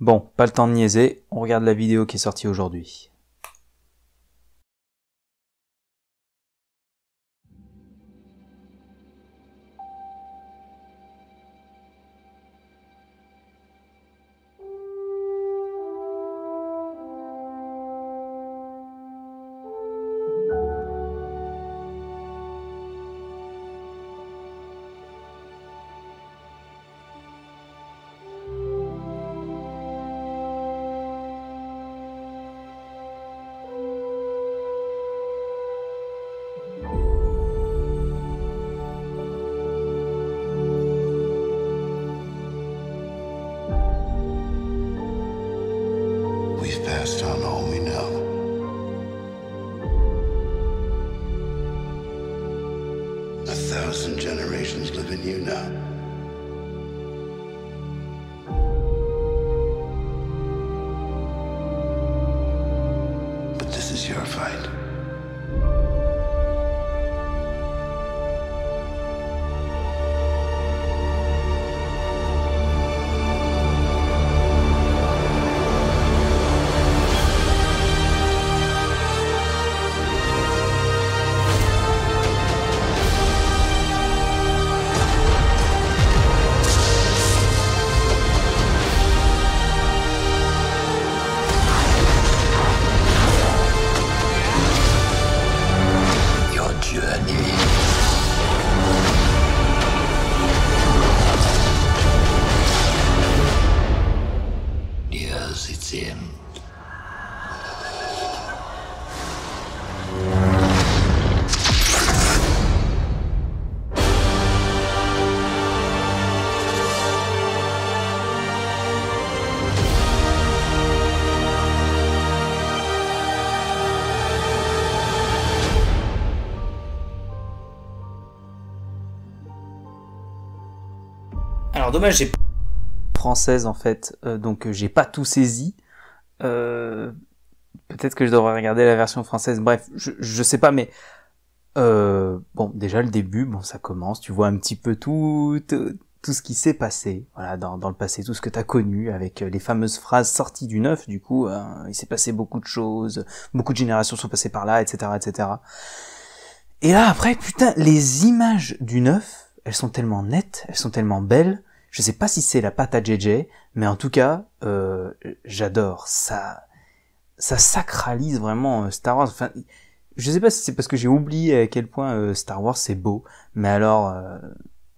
Bon, pas le temps de niaiser, on regarde la vidéo qui est sortie aujourd'hui. Alors dommage, j'ai française en fait, euh, donc euh, j'ai pas tout saisi. Euh, peut-être que je devrais regarder la version française. Bref, je, je sais pas, mais bon, déjà le début, bon, ça commence. Tu vois un petit peu tout, tout, ce qui s'est passé, voilà, dans, dans, le passé, tout ce que tu as connu, avec les fameuses phrases sorties du neuf. Du coup, il s'est passé beaucoup de choses, beaucoup de générations sont passées par là, etc., etc. Et là après, putain, les images du neuf, elles sont tellement nettes, elles sont tellement belles je sais pas si c'est la pâte à JJ, mais en tout cas, euh, j'adore. Ça, ça sacralise vraiment euh, Star Wars. Enfin, je sais pas si c'est parce que j'ai oublié à quel point euh, Star Wars c'est beau, mais alors,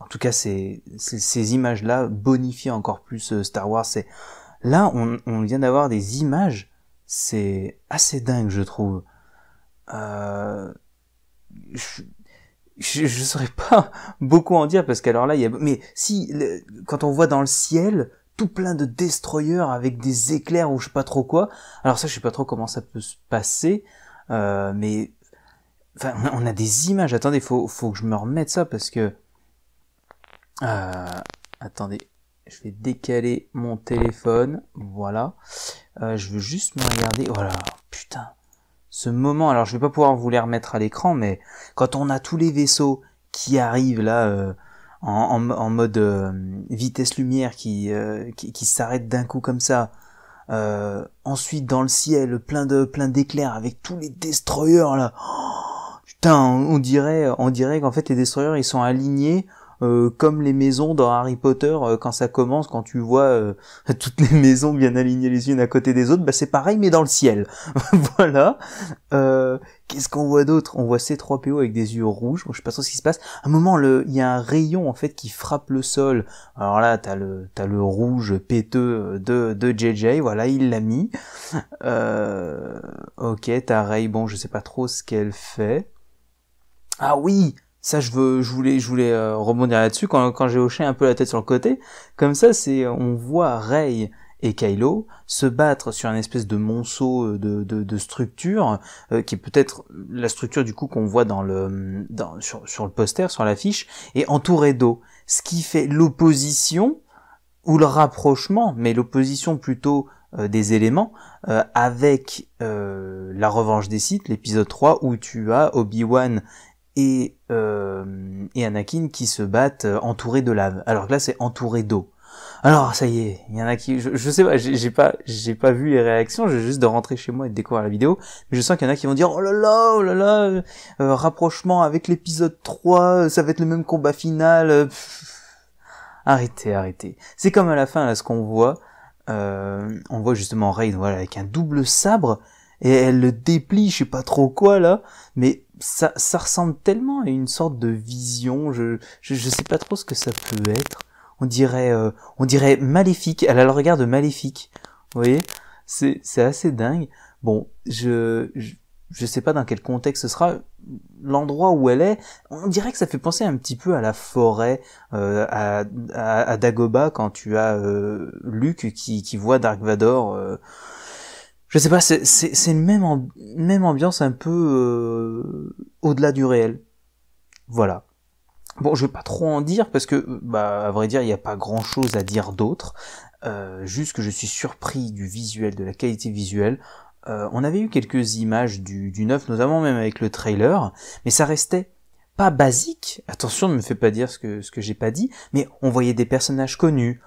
en tout cas, ces, ces, images-là bonifient encore plus Star Wars. C'est là, on, vient d'avoir des images, c'est assez dingue, je trouve. Euh, je, ne saurais pas beaucoup en dire parce qu'alors là il y a mais si quand on voit dans le ciel tout plein de destroyers avec des éclairs ou je sais pas trop quoi. Alors ça je sais pas trop comment ça peut se passer euh, mais enfin on a des images. Attendez, faut faut que je me remette ça parce que euh, attendez, je vais décaler mon téléphone. Voilà. Euh, je veux juste me regarder. Voilà, ce moment, alors je vais pas pouvoir vous les remettre à l'écran, mais quand on a tous les vaisseaux qui arrivent là euh, en, en, mode euh, vitesse lumière euh, qui, qui, s'arrête d'un coup comme ça, ensuite dans le ciel plein de plein d'éclairs avec tous les destroyers là, putain on, on dirait on dirait qu'en fait les destroyers ils sont alignés euh, comme les maisons dans Harry Potter euh, quand ça commence, quand tu vois euh, toutes les maisons bien alignées les unes à côté des autres, bah c'est pareil mais dans le ciel. voilà. Qu'est-ce qu'on voit d'autre On voit C3PO avec des yeux rouges. Je je sais pas trop ce qui se passe. À un moment, il y a un rayon en fait qui frappe le sol. Alors là, t'as le, t'as le rouge péteux de, de JJ. Voilà, il l'a mis. ok, t'as Ray. Bon, je sais pas trop ce qu'elle fait. Ah oui, ça je veux je voulais je voulais euh, rebondir là-dessus quand quand j'ai hoché un peu la tête sur le côté comme ça c'est euh, on voit Rey et Kylo se battre sur une espèce de monceau euh, de, de, structure qui est peut-être la structure du coup qu'on voit dans le mm, dans, sur, sur le poster sur l'affiche et entouré d'eau ce qui fait l'opposition ou le rapprochement mais l'opposition plutôt des éléments avec la revanche des sites l'épisode 3 où tu as Obi-Wan et, euh, et Anakin qui se battent euh, entourés de lave. Alors que là, c'est entouré d'eau. Alors ça y est, il y en a qui, je, sais pas, j'ai pas, j'ai pas vu les réactions. J'ai juste de rentrer chez moi et de découvrir la vidéo. Mais je sens qu'il y en a qui vont dire oh là là, oh là là, euh, euh, rapprochement avec l'épisode 3, ça va être le même combat final. arrêtez, arrêtez. C'est comme à la fin là, ce qu'on voit. Euh, on voit justement Rey voilà, avec un double sabre et elle le déplie, je sais pas trop quoi là, mais ça, ça ressemble tellement à une sorte de vision, je, je, sais pas trop ce que ça peut être. On dirait, euh, on dirait maléfique, elle a le regard de maléfique, vous voyez c'est, c'est assez dingue. Bon, je, je, sais pas dans quel contexte ce sera, l'endroit où elle est, on dirait que ça fait penser un petit peu à la forêt, euh, à, à, Dagoba quand tu as euh, Luke qui, qui voit Dark Vador. Euh, je sais pas, c'est une même, même ambiance un peu euh, au-delà du réel. Voilà. Bon, je vais pas trop en dire parce que, bah, à vrai dire, il n'y a pas grand chose à dire d'autre. Euh, juste que je suis surpris du visuel, de la qualité visuelle. Euh, on avait eu quelques images du, du neuf, notamment même avec le trailer, mais ça restait pas basique. Attention, ne me fais pas dire ce que ce que j'ai pas dit, mais on voyait des personnages connus,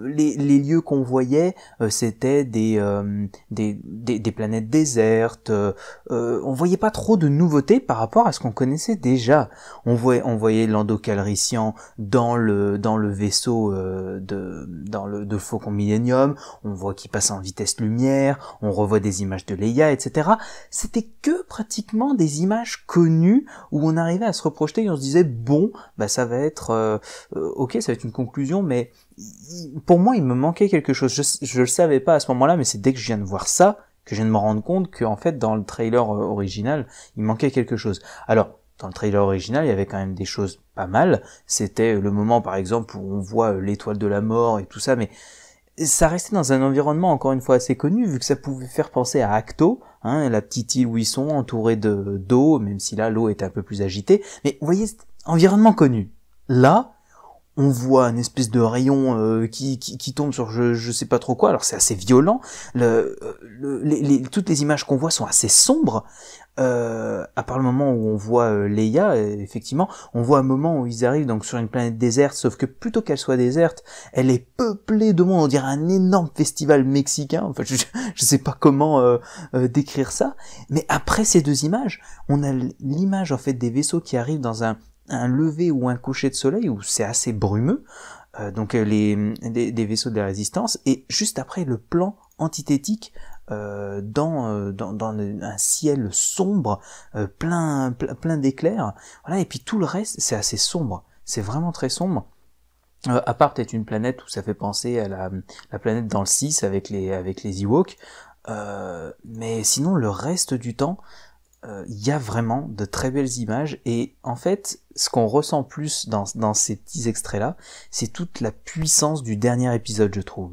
les, lieux qu'on voyait, euh, c'était euh, des, des, planètes désertes. Euh, on voyait pas trop de nouveautés par rapport à ce qu'on connaissait déjà. On voyait, on voyait l'endocalrician dans le dans le vaisseau de dans le de Faucon Millennium. On voit qu'il passe en vitesse lumière. On revoit des images de Leia, etc. C'était que pratiquement des images connues où on arrivait à se reprojeter et on se disait bon, bah ça va être ok, ça va être une conclusion, mais pour moi, il me manquait quelque chose. Je, ne le savais pas à ce moment-là, mais c'est dès que je viens de voir ça que je viens de me rendre compte qu'en fait, dans le trailer euh, original, il manquait quelque chose. Alors, dans le trailer original, il y avait quand même des choses pas mal. C'était euh, le moment, par exemple, où on voit euh, l'étoile de la mort et tout ça, mais ça restait dans un environnement encore une fois assez connu, vu que ça pouvait faire penser à Acto, hein, la petite île où ils sont, entourée de d'eau, même si là l'eau était un peu plus agitée. Mais vous voyez, environnement connu. Là, on voit une espèce de rayon euh, qui, qui, tombe sur je, je sais pas trop quoi. Alors c'est assez violent. Euh, toutes les images qu'on voit sont assez sombres. Euh, à part le moment où on voit Leia, effectivement, on voit un moment où ils arrivent donc sur une planète déserte, sauf que plutôt qu'elle soit déserte, elle est peuplée de monde, on dirait un énorme festival mexicain, enfin je, je sais pas comment décrire ça, mais après ces deux images, on a l'image en fait des vaisseaux qui arrivent dans un un lever ou un coucher de soleil où c'est assez brumeux, euh, donc euh, les, les, vaisseaux de la résistance, et juste après le plan antithétique euh, dans, dans, un ciel sombre, plein, plein, d'éclairs, voilà, et puis tout le reste c'est assez sombre, c'est vraiment très sombre. à Apart est une planète où ça fait penser à la, la planète dans le 6 avec les, avec les Ewoks, mais sinon le reste du temps euh, il y a vraiment de très belles images et en fait ce qu'on ressent plus dans, ces petits extraits là c'est toute la puissance du dernier épisode je trouve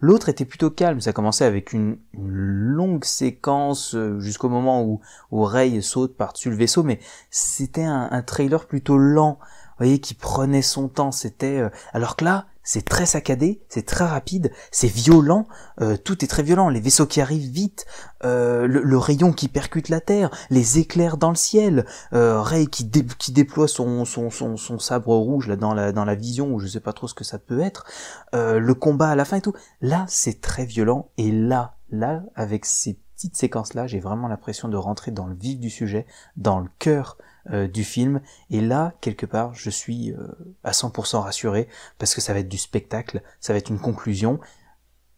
l'autre était plutôt calme ça commençait avec une, longue séquence euh, jusqu'au moment où, Ray saute par-dessus le vaisseau mais c'était un, trailer plutôt lent voyez, qui prenait son temps. C'était euh, alors que là, c'est très saccadé, c'est très rapide, c'est violent. Euh, tout est très violent. Les vaisseaux qui arrivent vite, euh, le, rayon qui percute la terre, les éclairs dans le ciel, Ray qui, qui déploie son, son, sabre rouge là dans la dans la vision ou je sais pas trop ce que ça peut être. le combat à la fin et tout. Là, c'est très violent et là là avec ces petite séquence-là, j'ai vraiment l'impression de rentrer dans le vif du sujet, dans le cœur euh, du film. Et là, quelque part, je suis euh, à 100% rassuré parce que ça va être du spectacle, ça va être une conclusion.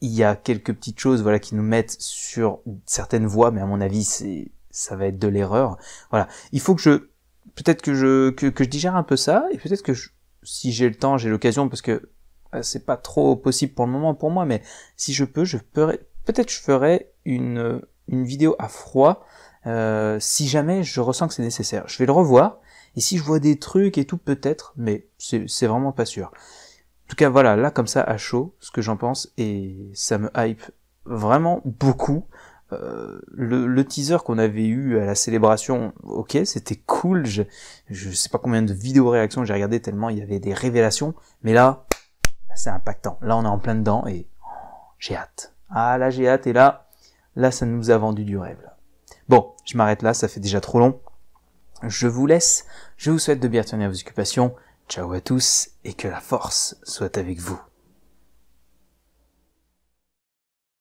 Il y a quelques petites choses, voilà, qui nous mettent sur certaines voies, mais à mon avis, c'est ça va être de l'erreur. Voilà. Il faut que je, peut-être que je, que, je digère un peu ça, et peut-être que si j'ai le temps, j'ai l'occasion, parce que euh, c'est pas trop possible pour le moment pour moi, mais si je peux, je pourrais, peut-être je ferai une, une vidéo à froid euh, si jamais je ressens que c'est nécessaire. Je vais le revoir, et si je vois des trucs et tout, peut-être, mais c'est vraiment pas sûr. En tout cas, voilà, là, comme ça, à chaud, ce que j'en pense, et ça me hype vraiment beaucoup. Euh, le, teaser qu'on avait eu à la célébration, ok, c'était cool. Je, je sais pas combien de vidéos réactions j'ai regardé tellement il y avait des révélations, mais là, c'est impactant. Là, on est en plein dedans et oh, j'ai hâte. Ah là, j'ai hâte, et là, là, ça nous a vendu du rêve. Bon, je m'arrête là, ça fait déjà trop long. Je vous laisse, je vous souhaite de bien tenir vos occupations. Ciao à tous, et que la force soit avec vous.